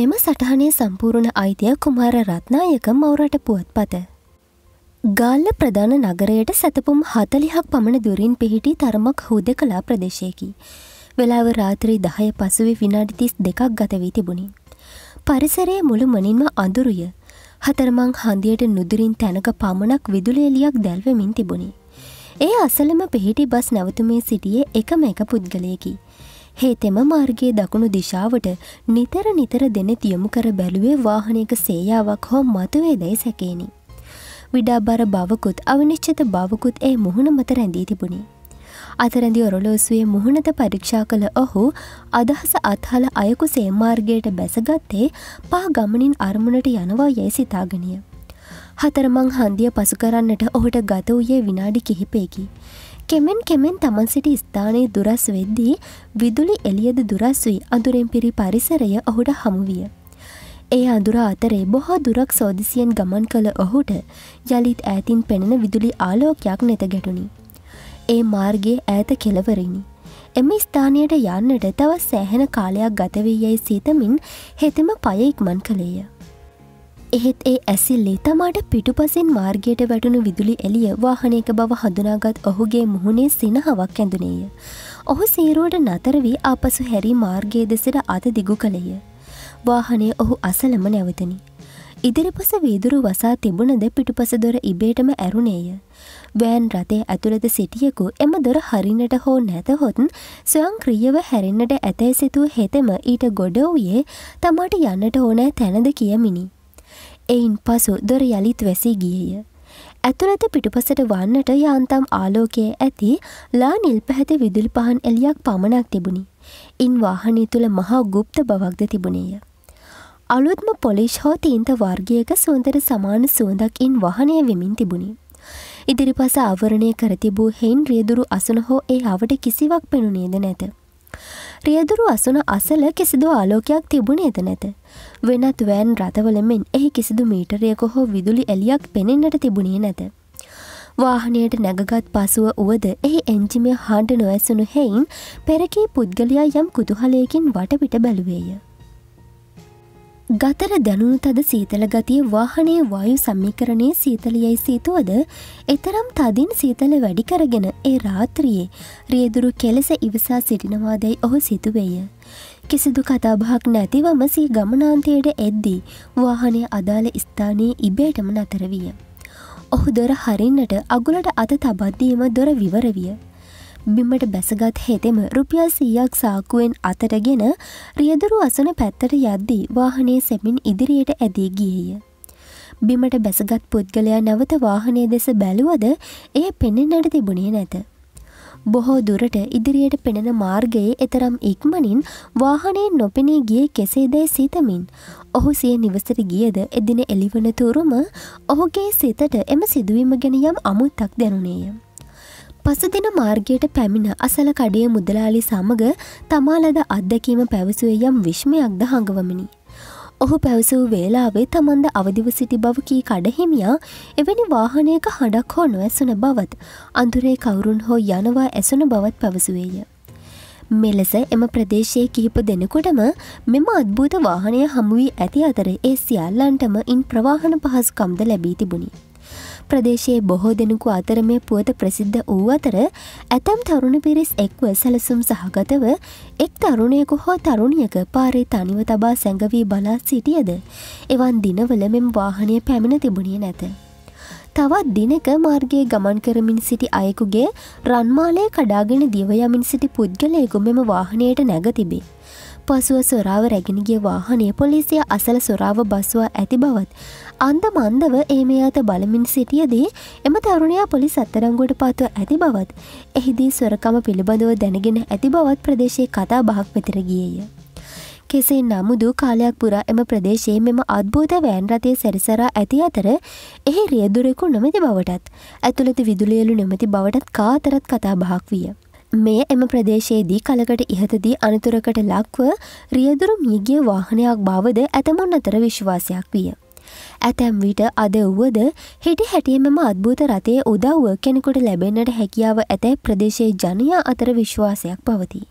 මෙම සටහනේ සම්පූර්ණ අයිතිය කුමාර රත්නායක මවරට පුවත්පත. ගාල්ල ප්‍රධාන නගරයට සැතපුම් හතලිහක් පමණ දුරින් පිහිටි තරමක් හුද කලා ප්‍රදේශයකි. වෙලාව රාත්‍රී දහය පසුවේ විනාඩිතිස් දෙකක් ගත වී තිබුණි. පරිසරයේ මුළු මනින්ම අඳුරුය. හතරමං හන්දියට නුදුරින් තැනක පමණක් විදුලේලියක් දැල්වමින් තිබුණි. ඒ අසලම පිහිටි බස් නැවතුමේ සිටියේ එකම එක පුද්ගලයකි. හේතෙම මාර්ගයේ දකුණු දිශාවට නිතර නිතර දෙනෙත් යොමු කර බැලුවේ වාහනයක සේයාවක් හෝ මතුවේ දැයි සැකේනි. විඩාබර බවකුත් අවිනිශ්චත බවකුත් ඒ මුහුණ මත රැඳී තිබුණි. අතරැදි ඔරලෝසුවේ මුහුණත පරීක්ෂා කළ ඔහු අදහස අත්හල අයකු සේමාර්ගයට බැසගත්තේ පා ගමනින් අරමුණට යනවා යැයි සිතාගනිය. හතරමං හන්දිය පසු කරන්නට ඔහුට ගත වූයේ විනාඩි කිහිපයකි. කෙමෙන් කෙමෙන් තමන් සිටි ස්ථානයේ දුරස් වෙද්දී විදුලි එළියද දුරස් වී අඳුරෙන් පිරි පරිසරය ඔහුට හමුවිය. ඒ අඳුර අතරේ බොහෝ දුරක් සෝදිසියෙන් ගමන් කළ ඔහුට යළිත් ඈතින් පෙනෙන විදුලි ආලෝකයක් නැත ගැටුණි. ඒ මාර්ගයේ ඈත කෙලවරිණි. එම ස්ථානයට යන්නට තවත් සෑහෙන කාලයක් ගතවී යැයි සීතමින් හෙතෙම පය ඉක්මන් කළේය. එහෙත් ඒ ඇසිල්ලේ තමාට පිටුපසින් මාර්ගයට වැටුණු විදුලි එලිය වාහනයක බව හඳුනාගත් ඔහුගේ මුහුණේ සිනහවක් ඇඳුනේය. ඔහු සේරුවට නතර වී ආපසු හැරි මාර්ගයේ දෙසට අත දිගු කළේය. වාහනය ඔහු අසලම නැවතනි. ඉදිරිපස වීදුරු වසා තිබුණද පිටුපස දොර ඉබේටම ඇරුණේය. වෑන් රථය ඇතුළද සිටියකු එම දොර හරිනට හෝ නැතහොත් ස්වයං ක්‍රියව හැරෙන්න්නට ඇතැ සිතුව හෙතෙම ඊට ගොඩ වූයේ තමාට යන්නට ඕනෑ තැනද කියමිනි. එයින් පසු දොර යළිත් වැසී ගියය. ඇතුළත පිටුපසට වන්නට යාන්තම් ආලෝකය ඇති ලා නිල් පැහැති විදුල් පහන් එලියක් පමණක් තිබුණි. ඉන් වාහනය තුළ මහා ගුප්ත බවක්ද තිබුණේය. අලුත්ම පොලිෂ් හෝ තීන්ත වර්ගයක සුන්දර සමාන සුවඳක් ඉන් වහනය වෙමින් තිබුණි. ඉදිරිපස අවරණය කරතිබූ හෙයින් රියදුරු අසන හෝ ඒ අවට කිසිවක් පෙනුනේද නැත. රියදුරු අසුන අසල කිසිදු ආලෝකයක් තිබුණේද නැත. වෙනත් වෑන් රථවල මෙන් එහි කිසිදු මීටරයක හෝ විදුලි එලියක් පෙනෙන්නට තිබුණේ නැත. වාහනයට නැගගත් පසුව වුවද එහි එංජිමය හාණ්ඩ නොඇසුණු හෙයින් පෙරකී පුද්ගලයා යම් කුතුහලයකින් වටපිට බැලුවේය. ගතර දැනුණු තද සීතල ගතිය වාහනය වායු සම්මිකරණය සීතලියයි සීතුවද එතරම් තදින් සීතල වැඩි කරගෙන ඒ රාත්‍රියයේ රියදුරු කෙලෙස ඉවසා සිටිනවාදැයි ඔහු සිතුවේය. කිසිදු කතාබහක් නැතිවම සී ගමනාන්තයට එද්දී වාහනය අදාළ ස්ථානයේ ඉබේටම නතරවිය. ඔහු දොර හරින්නට අගුලට අත තබද්දීම දොර විවරවිය බිමට බැසගත් හෙතෙම රුපියල් සීයක් සාකුවෙන් අතරගෙන රියදුරු අසන පැත්තට යද්දී වාහනය සැමින් ඉදිරියට ඇදී ගියය. බිමට බැසගත් පුද්ගලයා නැවත වාහනය දෙස බැලුවද එය පෙනෙන්නට තිබුණේ නැත. බොහෝ දුරට ඉදිරියට පෙනෙන මාර්ගයේ එතරම් ඉක්මනින් වාහනයෙන් නොපෙනී ගිය කෙසේදැයි සිතමින්. ඔහු සිය නිවසට ගියද එදින එළිවන තුරුම ඔහුගේ සිතට එම සිදුවීම ගැන යම් අමුත්තක් දැනුනේය. පසදින මාර්ගයට පැමිණ අසල කඩේ මුදලාලි සමඟ තමාලද අත්දැකීම පැවසුවේ යම් විශ්මයක් ද හඟවමිනි. ඔහු පැවසූ වේලාවේ තමන්ද අවදිව සිටි බවකී කඩහිමියා එවැනි වාහනයක හඩක් හෝ නොඇසුන බවත් අඳුරේ කවුරුන් හෝ යනවා ඇසුන බවත් පැවසුවේය. මෙලෙස එම ප්‍රදේශයේ කිහිප දෙනකොටම මෙම අත්භූත වාහනය හමුවී ඇති අතර ඒ සියල්ලන්ටම ඉන් ප්‍රවාහන පහස්කම්ද ලැබී තිබුණි. ප්‍රදේශයේ බොහෝ දෙනෙකු අතර මේ පුවත ප්‍රසිද්ධ වූ අතර ඇතම් තරුණ පිරිස් එක්ව සැලසුම් සහගතව එක් තරුණයකු හෝ තරුණියක පාරේ තනිව තබා සැඟවී බලා සිටියද එවන් දිනවල මෙම වාහනය පැමිණ තිබුණේ නැත. තවත් දිනක මාර්ගයේ ගමන් කරමින් සිටි අයෙකුගේ රන්මාලය කඩාගෙන දිවයමින් සිටි පුද්ගලයකු මෙම වාහනයට නැග තිබේ. පසුව සොරාව රැගෙනගේ වාහනය පොලිසිය අසල සොරාව බස්වා ඇති බවත්. අන්ද මන්දව ඒ මේ අත බලමින් සිටියදී එම තරුණයා පොලිස් අත්තරංගුවට පාතුව ඇති බවත්. එහිදී සොරකම පිළිබඳව දැනගෙන ඇති බවත් ප්‍රදේශයේ කතා බහක් වෙතර ගියය. කෙසේ නමුදු කාලයක් පුරා එම ප්‍රදේශයේ මෙම අත්බෝධ වෑන් රතය සැරිසරා ඇති අතර එහි රියදුරෙකු නොමැති බවටත් ඇතුළත විදුලියලු නොමැති බවටත් කාතරත් කතා බහක් විය. මෙය එම ප්‍රදේශයේදී කලකට ඉහතදී අනතුරකට ලක්ව රියදුරු මියගිය වාහනයක් බවද ඇතමුන් අතර විශ්වාසයක් විය. ඇතැම් විට අද වුවද හිටි හැටියමම අත්භූත රතය උදව්ව කෙනෙකුට ලැබෙන්නට හැකියාව ඇතැ ප්‍රදේශයේ ජනයා අතර විශ්වාසයක් පවතිී.